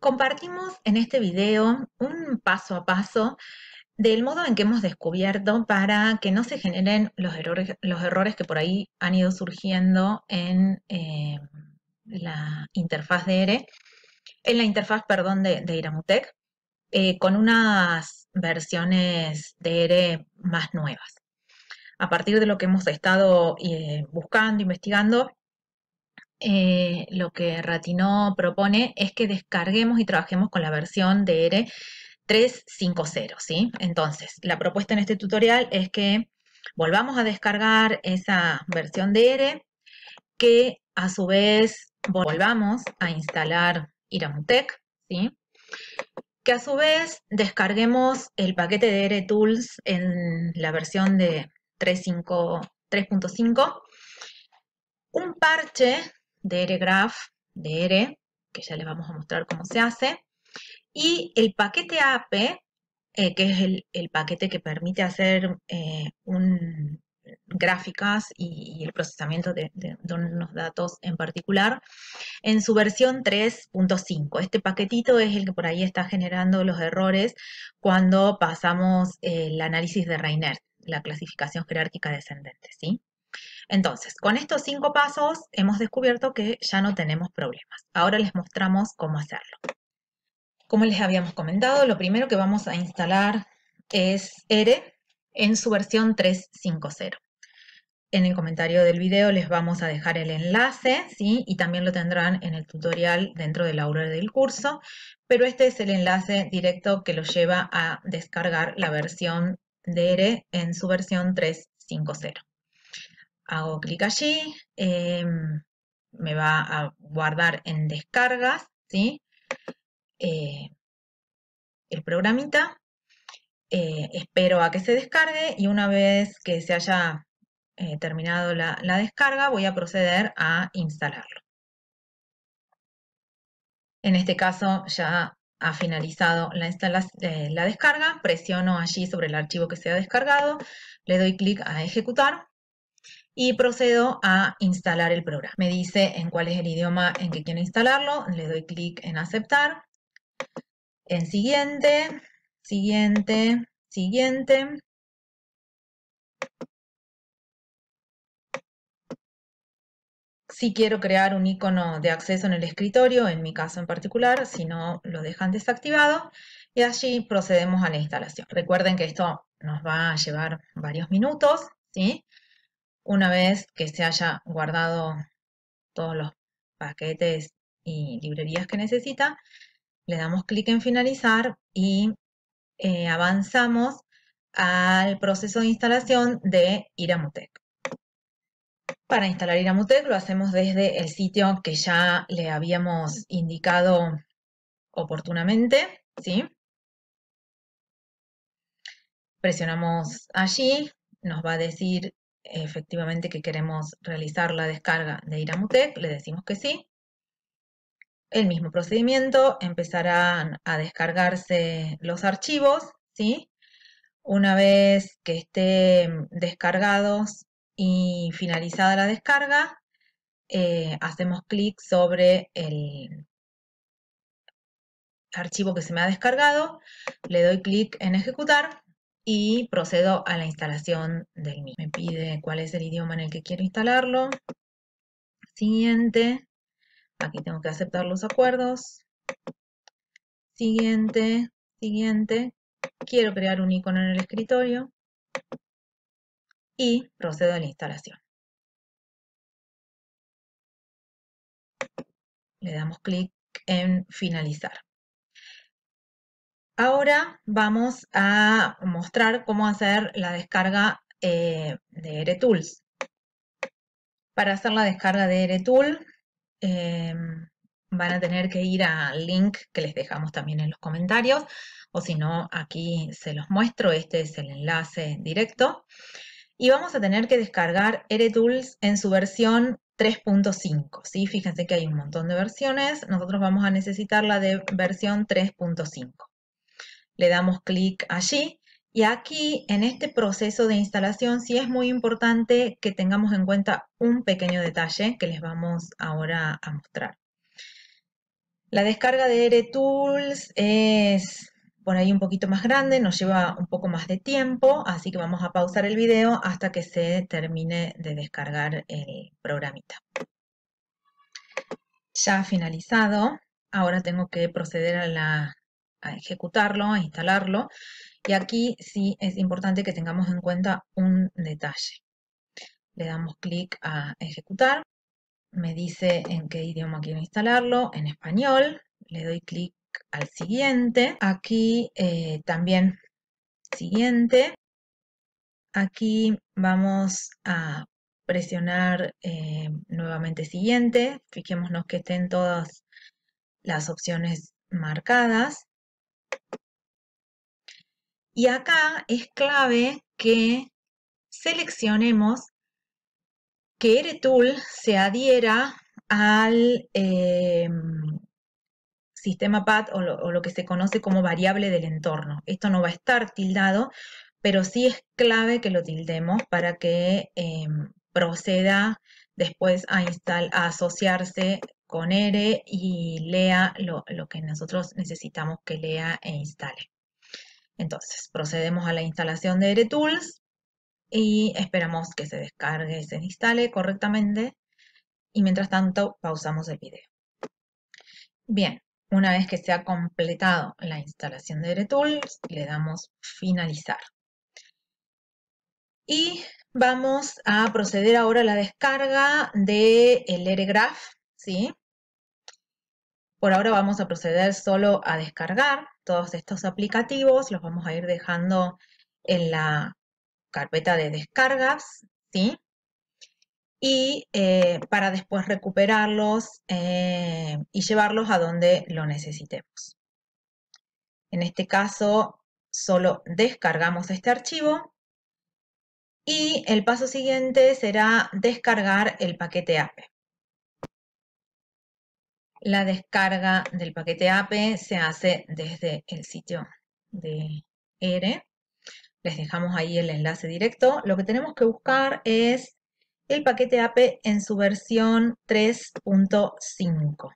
Compartimos en este video un paso a paso del modo en que hemos descubierto para que no se generen los errores, los errores que por ahí han ido surgiendo en eh, la interfaz de ERE, en la interfaz, perdón, de, Iramutec, eh, con unas versiones de ERE más nuevas. A partir de lo que hemos estado eh, buscando, investigando, eh, lo que Ratino propone es que descarguemos y trabajemos con la versión de R 3.5.0, ¿sí? Entonces, la propuesta en este tutorial es que volvamos a descargar esa versión de R, que a su vez volvamos a instalar Iramutec, ¿sí? que a su vez descarguemos el paquete de R Tools en la versión de 3.5, un parche DRGraph, DR, que ya les vamos a mostrar cómo se hace. Y el paquete AP, eh, que es el, paquete que permite hacer eh, gráficas y, el procesamiento de, unos datos en particular, en su versión 3.5. Este paquetito es el que por ahí está generando los errores cuando pasamos el análisis de Reiner, la clasificación jerárquica descendente, ¿sí? Entonces, con estos cinco pasos hemos descubierto que ya no tenemos problemas. Ahora les mostramos cómo hacerlo. Como les habíamos comentado, lo primero que vamos a instalar es R en su versión 3.5.0. En el comentario del video les vamos a dejar el enlace, ¿sí? Y también lo tendrán en el tutorial dentro del aula del curso, pero este es el enlace directo que los lleva a descargar la versión de R en su versión 3.5.0 hago clic allí, em, me va a guardar en descargas, ¿sí? Eh, el programita, eh, espero a que se descargue y una vez que se haya eh, terminado la, descarga voy a proceder a instalarlo. En este caso ya ha finalizado la, la, descarga, presiono allí sobre el archivo que se ha descargado, le doy clic a ejecutar y procedo a instalar el programa. Me dice en cuál es el idioma en que quiero instalarlo, le doy clic en aceptar, en siguiente, siguiente, siguiente. Si quiero crear un icono de acceso en el escritorio, en mi caso en particular, si no lo dejan desactivado, y allí procedemos a la instalación. Recuerden que esto nos va a llevar varios minutos, ¿sí? Una vez que se haya guardado todos los paquetes y librerías que necesita, le damos clic en finalizar y eh, avanzamos al proceso de instalación de Iramutec. Para instalar Iramutec lo hacemos desde el sitio que ya le habíamos indicado oportunamente, ¿sí? Presionamos allí, nos va a decir efectivamente que queremos realizar la descarga de Iramutec, le decimos que sí. El mismo procedimiento, empezarán a descargarse los archivos, ¿sí? Una vez que estén descargados y finalizada la descarga, eh, hacemos clic sobre el archivo que se me ha descargado, le doy clic en ejecutar y procedo a la instalación del mismo. Me pide cuál es el idioma en el que quiero instalarlo. Siguiente. Aquí tengo que aceptar los acuerdos. Siguiente, siguiente. Quiero crear un icono en el escritorio. Y procedo a la instalación. Le damos clic en finalizar. Ahora vamos a mostrar cómo hacer la descarga eh, de EreTools. Para hacer la descarga de EreTool em, van a tener que ir al link que les dejamos también en los comentarios o si no aquí se los muestro, este es el enlace directo. Y vamos a tener que descargar EreTools en su versión 3.5, ¿sí? Fíjense que hay un montón de versiones, nosotros vamos a necesitar la de versión 3.5 le damos clic allí. Y aquí, en este proceso de instalación, sí es muy importante que tengamos en cuenta un pequeño detalle que les vamos ahora a mostrar. La descarga de R-Tools es por ahí un poquito más grande, nos lleva un poco más de tiempo, así que vamos a pausar el video hasta que se termine de descargar el programita. Ya finalizado, ahora tengo que proceder a la a ejecutarlo, a instalarlo. Y aquí sí es importante que tengamos en cuenta un detalle. Le damos clic a ejecutar. Me dice en qué idioma quiero instalarlo, en español. Le doy clic al siguiente. Aquí eh, también siguiente. Aquí vamos a presionar eh, nuevamente siguiente. Fijémonos que estén todas las opciones marcadas. Y acá es clave que seleccionemos que Rtool se adhiera al em, sistema path o lo, que se conoce como variable del entorno. Esto no va a estar tildado, pero sí es clave que lo tildemos para que em, proceda después a, asociarse con R y lea lo que nosotros necesitamos que lea e instale. Entonces, procedemos a la instalación de EreTools y esperamos que se descargue y se instale correctamente. Y mientras tanto, pausamos el video. Bien, una vez que se ha completado la instalación de EreTools, le damos Finalizar. Y vamos a proceder ahora a la descarga del de graph ¿sí? Por ahora vamos a proceder solo a descargar todos estos aplicativos, los vamos a ir dejando en la carpeta de descargas, ¿sí? Y eh, para después recuperarlos eh, y llevarlos a donde lo necesitemos. En este caso, solo descargamos este archivo y el paso siguiente será descargar el paquete APE. La descarga del paquete AP se hace desde el sitio de R. Les dejamos ahí el enlace directo. Lo que tenemos que buscar es el paquete AP en su versión 3.5.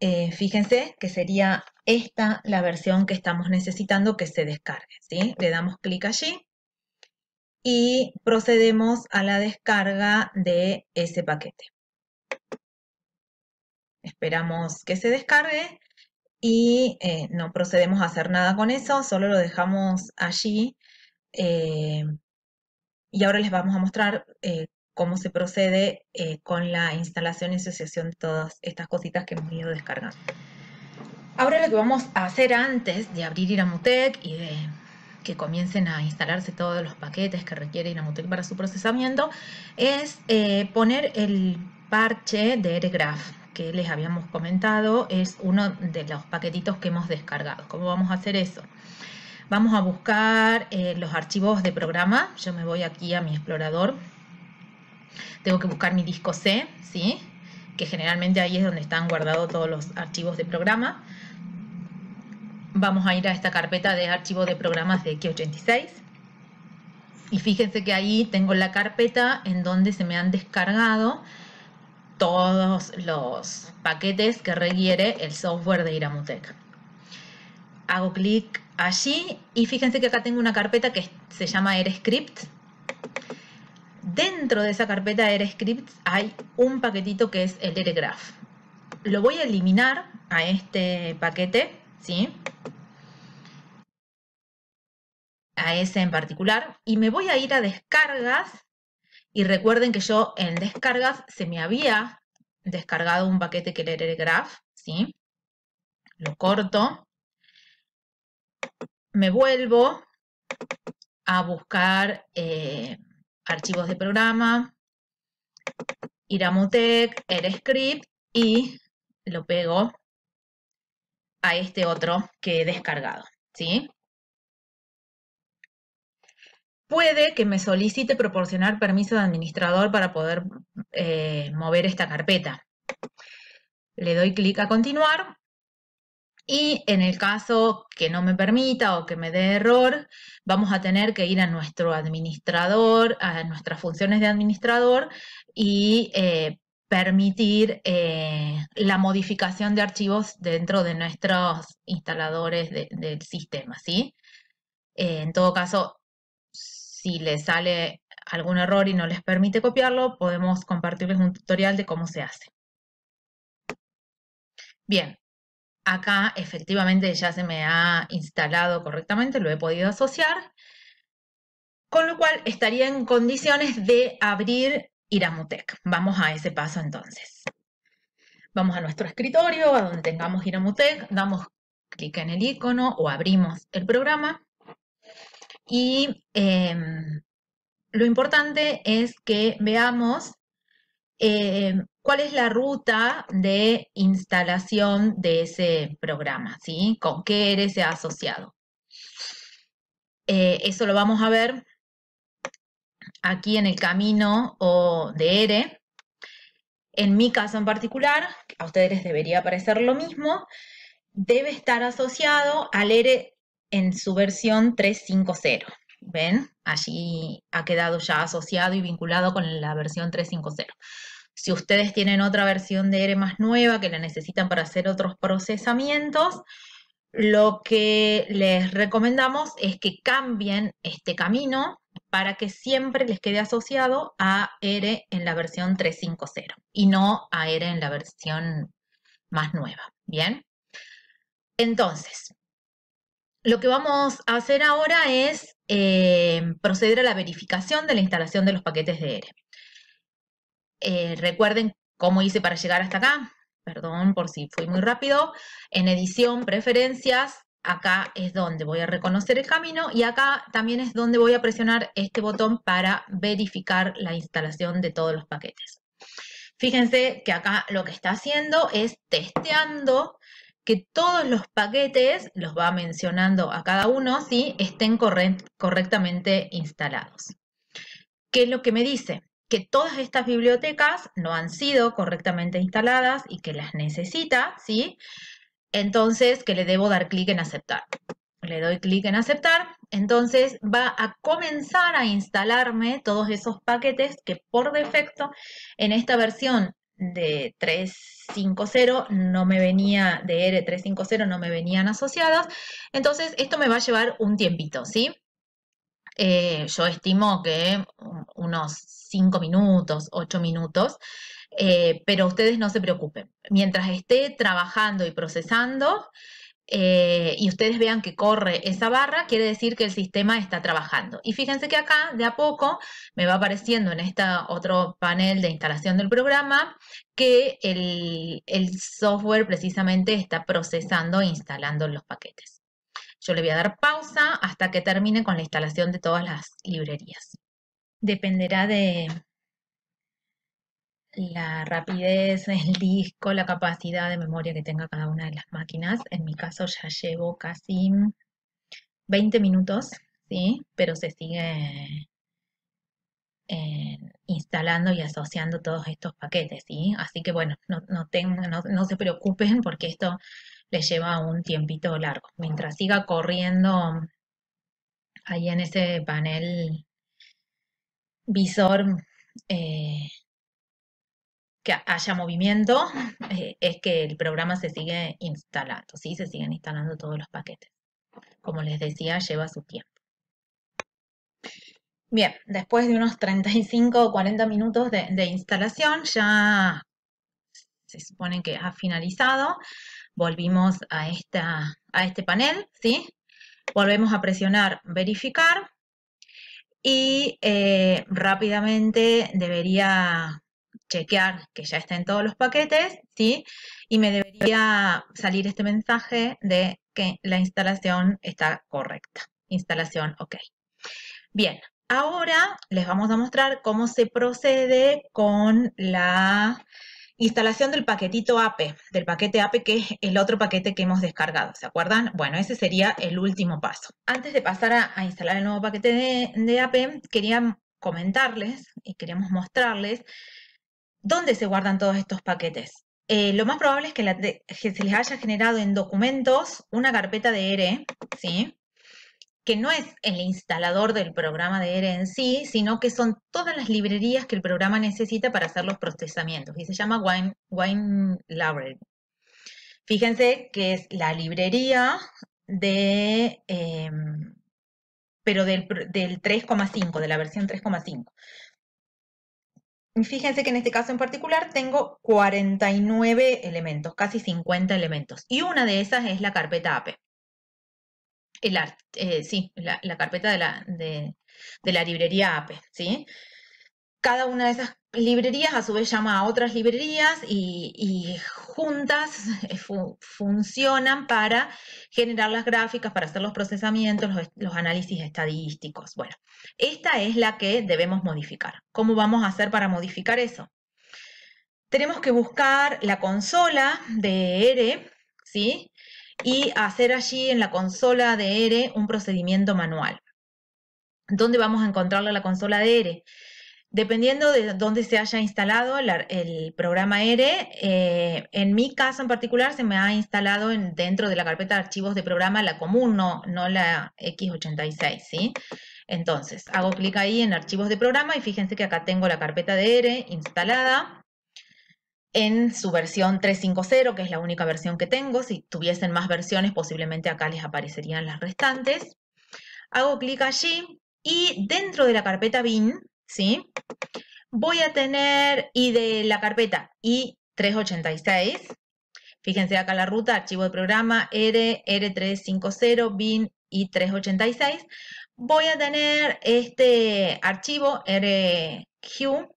Eh, fíjense que sería esta la versión que estamos necesitando que se descargue. ¿sí? Le damos clic allí y procedemos a la descarga de ese paquete esperamos que se descargue y eh, no procedemos a hacer nada con eso, solo lo dejamos allí. Eh, y ahora les vamos a mostrar eh, cómo se procede con la instalación y asociación de todas estas cositas que hemos ido descargando. Ahora lo que vamos a hacer antes de abrir Iramutec y de que comiencen a instalarse todos los paquetes que requiere Iramutec para su procesamiento es poner el parche de RGraph que les habíamos comentado es uno de los paquetitos que hemos descargado. ¿Cómo vamos a hacer eso? Vamos a buscar eh, los archivos de programa. Yo me voy aquí a mi explorador. Tengo que buscar mi disco C, ¿sí? que generalmente ahí es donde están guardados todos los archivos de programa. Vamos a ir a esta carpeta de archivos de programas de X86. Y fíjense que ahí tengo la carpeta en donde se me han descargado todos los paquetes que requiere el software de Iramutec. Hago clic allí y fíjense que acá tengo una carpeta que se llama AirScript. Dentro de esa carpeta de AirScript hay un paquetito que es el AirGraph. Lo voy a eliminar a este paquete, ¿sí? A ese en particular. Y me voy a ir a descargas y recuerden que yo en descargas se me había descargado un paquete que era el graph, ¿sí? Lo corto. Me vuelvo a buscar eh, archivos de programa, ir a Mutec, el script y lo pego a este otro que he descargado, ¿sí? puede que me solicite proporcionar permiso de administrador para poder eh, mover esta carpeta. Le doy clic a continuar y en el caso que no me permita o que me dé error, vamos a tener que ir a nuestro administrador, a nuestras funciones de administrador y eh, permitir eh, la modificación de archivos dentro de nuestros instaladores del sistema, ¿sí? en todo caso, si les sale algún error y no les permite copiarlo, podemos compartirles un tutorial de cómo se hace. Bien, acá efectivamente ya se me ha instalado correctamente, lo he podido asociar, con lo cual estaría en condiciones de abrir Iramutec. Vamos a ese paso entonces. Vamos a nuestro escritorio, a donde tengamos Iramutec, damos clic en el icono o abrimos el programa. Y em, lo importante es que veamos eh, cuál es la ruta de instalación de ese programa, ¿sí? ¿Con qué eres asociado? Eh, eso lo vamos a ver aquí en el camino o de ERE. En mi caso en particular, a ustedes les debería parecer lo mismo, debe estar asociado al ERE en su versión 350. ¿Ven? Allí ha quedado ya asociado y vinculado con la versión 350. Si ustedes tienen otra versión de R más nueva que la necesitan para hacer otros procesamientos, lo que les recomendamos es que cambien este camino para que siempre les quede asociado a R en la versión 350 y no a R en la versión más nueva. ¿Bien? Entonces, lo que vamos a hacer ahora es eh, proceder a la verificación de la instalación de los paquetes de R. Eh, recuerden cómo hice para llegar hasta acá. Perdón por si fui muy rápido. En edición, preferencias, acá es donde voy a reconocer el camino y acá también es donde voy a presionar este botón para verificar la instalación de todos los paquetes. Fíjense que acá lo que está haciendo es testeando que todos los paquetes, los va mencionando a cada uno, estén correctamente instalados. ¿Qué es lo que me dice? Que todas estas bibliotecas no han sido correctamente instaladas y que las necesita, ¿sí? Entonces, que le debo dar clic en aceptar. Le doy clic en aceptar, entonces va a comenzar a instalarme todos esos paquetes que por defecto en esta versión de 350 no me venía, de e R350 no me venían asociados, entonces esto me va a llevar un tiempito, ¿sí? Eh, yo estimo que unos 5 minutos, 8 minutos, eh, pero ustedes no se preocupen. Mientras esté trabajando y procesando, eh, y ustedes vean que corre esa barra, quiere decir que el sistema está trabajando. Y fíjense que acá, de a poco, me va apareciendo en este otro panel de instalación del programa que el, el software precisamente está procesando e instalando los paquetes. Yo le voy a dar pausa hasta que termine con la instalación de todas las librerías. Dependerá de, la rapidez, el disco, la capacidad de memoria que tenga cada una de las máquinas. En mi caso ya llevo casi 20 minutos, ¿sí? pero se sigue eh, instalando y asociando todos estos paquetes. ¿sí? Así que bueno, no, se preocupen porque esto les lleva un tiempito largo. Mientras siga corriendo ahí en ese panel visor, eh, que haya movimiento, eh, es que el programa se sigue instalando, ¿sí? Se siguen instalando todos los paquetes. Como les decía, lleva su tiempo. Bien, después de unos 35 o 40 minutos de, instalación, ya se supone que ha finalizado. Volvimos a, esta, a este panel, ¿sí? Volvemos a presionar verificar y eh, rápidamente debería chequear que ya está en todos los paquetes, ¿sí? Y me debería salir este mensaje de que la instalación está correcta. Instalación OK. Bien, ahora les vamos a mostrar cómo se procede con la instalación del paquetito APE, del paquete AP que es el otro paquete que hemos descargado, ¿se acuerdan? Bueno, ese sería el último paso. Antes de pasar a, instalar el nuevo paquete de, de APE, quería comentarles y queremos mostrarles ¿Dónde se guardan todos estos paquetes? Eh, lo más probable es que, se les haya generado en documentos una carpeta de e R, e, ¿sí? que no es el instalador del programa de e R en sí, sino que son todas las librerías que el programa necesita para hacer los procesamientos, y se llama Wine, Wine Library. Fíjense que es la librería de, em, pero del, del 3,5, de la versión 3,5. Fíjense que en este caso en particular tengo 49 elementos, casi 50 elementos. Y una de esas es la carpeta AP. El, eh, sí, la, carpeta de la, de, de la librería AP. ¿sí? cada una de esas librerías a su vez llama a otras librerías y, juntas eh, funcionan para generar las gráficas, para hacer los procesamientos, los, análisis estadísticos. Bueno, esta es la que debemos modificar. ¿Cómo vamos a hacer para modificar eso? Tenemos que buscar la consola de R, ¿sí? Y hacer allí en la consola de R un procedimiento manual. ¿Dónde vamos a encontrarle la consola de R? Dependiendo de dónde se haya instalado el, programa e R, e, eh, en mi caso en particular se me ha instalado dentro de la carpeta de archivos de programa la común, no, no la X86, ¿sí? Entonces, hago clic ahí en archivos de programa y fíjense que acá tengo la carpeta de e R instalada en su versión 3.5.0, que es la única versión que tengo. Si tuviesen más versiones, posiblemente acá les aparecerían las restantes. Hago clic allí y dentro de la carpeta bin, ¿sí? Voy a tener y de la carpeta I386. Fíjense acá la ruta, archivo de programa, R, R350, bin I386. Voy a tener este archivo RQ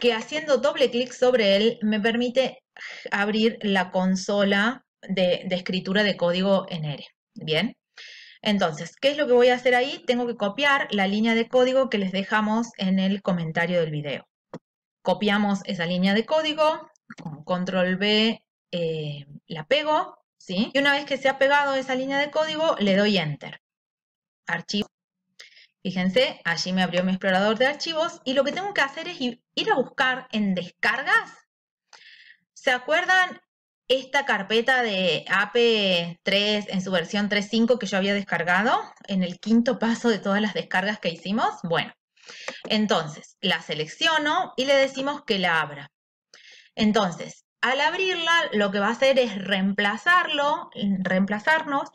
que haciendo doble clic sobre él me permite abrir la consola de, de escritura de código en R. Bien. Entonces, ¿qué es lo que voy a hacer ahí? Tengo que copiar la línea de código que les dejamos en el comentario del video. Copiamos esa línea de código, con control B eh, la pego, ¿sí? Y una vez que se ha pegado esa línea de código, le doy Enter. Archivo. Fíjense, allí me abrió mi explorador de archivos y lo que tengo que hacer es ir a buscar en descargas. ¿Se acuerdan esta carpeta de AP3 en su versión 3.5 que yo había descargado en el quinto paso de todas las descargas que hicimos. Bueno, entonces la selecciono y le decimos que la abra. Entonces, al abrirla lo que va a hacer es reemplazarlo, reemplazarnos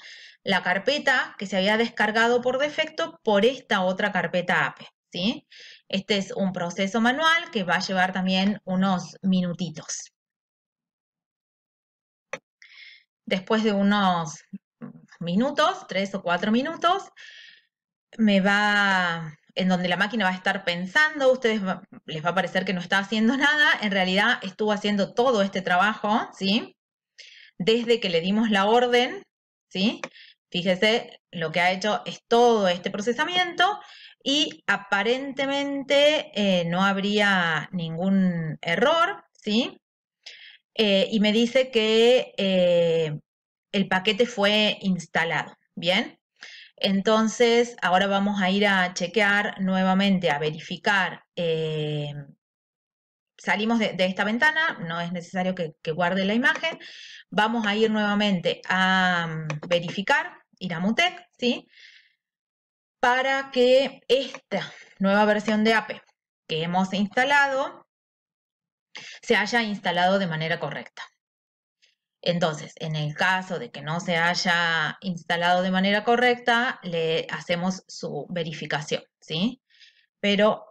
la carpeta que se había descargado por defecto por esta otra carpeta AP. ¿sí? Este es un proceso manual que va a llevar también unos minutitos. Después de unos minutos, tres o cuatro minutos, me va, en donde la máquina va a estar pensando, ustedes les va a parecer que no está haciendo nada, en realidad estuvo haciendo todo este trabajo, ¿sí? Desde que le dimos la orden, ¿sí? Fíjese, lo que ha hecho es todo este procesamiento y aparentemente eh, no habría ningún error, ¿sí? Eh, y me dice que eh, el paquete fue instalado, ¿bien? Entonces, ahora vamos a ir a chequear nuevamente, a verificar. Eh, salimos de, esta ventana, no es necesario que, guarde la imagen. Vamos a ir nuevamente a mm, verificar, ir a Mutec, ¿sí? Para que esta nueva versión de APE que hemos instalado se haya instalado de manera correcta. Entonces, en el caso de que no se haya instalado de manera correcta, le hacemos su verificación, ¿sí? Pero,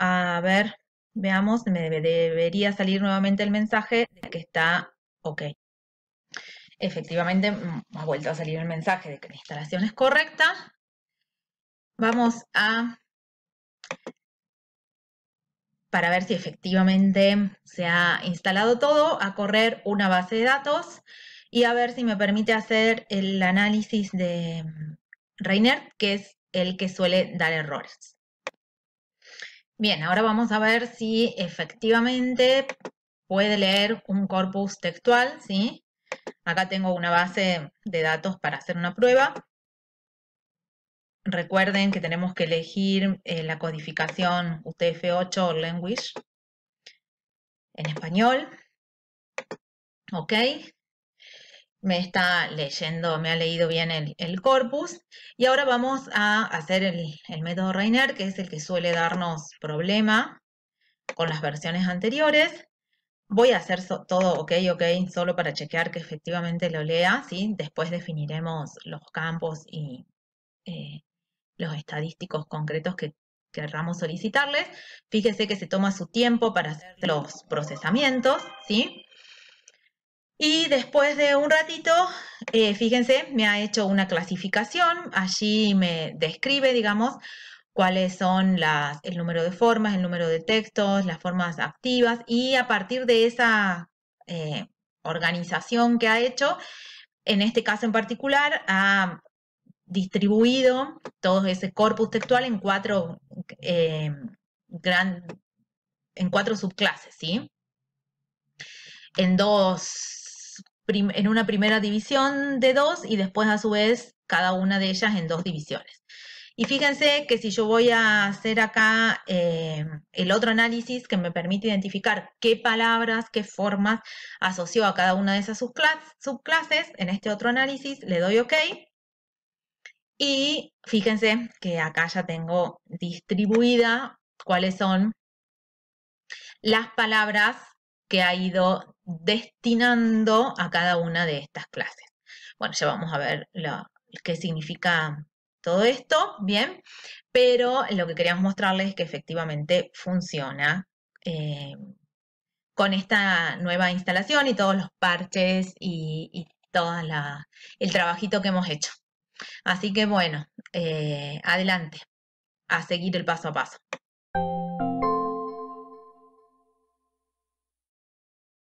a, ver, veamos, me debería salir nuevamente el mensaje de que está ok. Efectivamente, mm, ha vuelto a salir el mensaje de que la instalación es correcta. Vamos a para ver si efectivamente se ha instalado todo, a correr una base de datos y a ver si me permite hacer el análisis de mm, Reiner, que es el que suele dar errores. Bien, ahora vamos a ver si efectivamente puede leer un corpus textual, ¿sí? Acá tengo una base de datos para hacer una prueba. Recuerden que tenemos que elegir eh, la codificación UTF-8 o Language en español. ¿Ok? Me está leyendo, me ha leído bien el, corpus. Y ahora vamos a hacer el, método Reiner, que es el que suele darnos problema con las versiones anteriores. Voy a hacer todo ok, ok, solo para chequear que efectivamente lo lea, ¿sí? Después definiremos los campos y eh, los estadísticos concretos que querramos solicitarles. Fíjense que se toma su tiempo para hacer los procesamientos, ¿sí? Y después de un ratito, eh, fíjense, me ha hecho una clasificación, allí me describe, digamos, cuáles son las, el número de formas, el número de textos, las formas activas, y a partir de esa eh, organización que ha hecho, en este caso en particular, ha distribuido todo ese corpus textual en cuatro, eh, en cuatro subclases, ¿sí? En dos, en una primera división de dos y después a su vez cada una de ellas en dos divisiones. Y fíjense que si yo voy a hacer acá eh, el otro análisis que me permite identificar qué palabras, qué formas asoció a cada una de esas subclases, en este otro análisis le doy OK y fíjense que acá ya tengo distribuida cuáles son las palabras que ha ido destinando a cada una de estas clases. Bueno, ya vamos a ver lo, qué significa todo esto, ¿bien? Pero lo que queríamos mostrarles es que efectivamente funciona eh, con esta nueva instalación y todos los parches y, y todo el trabajito que hemos hecho. Así que bueno, eh, adelante, a seguir el paso a paso.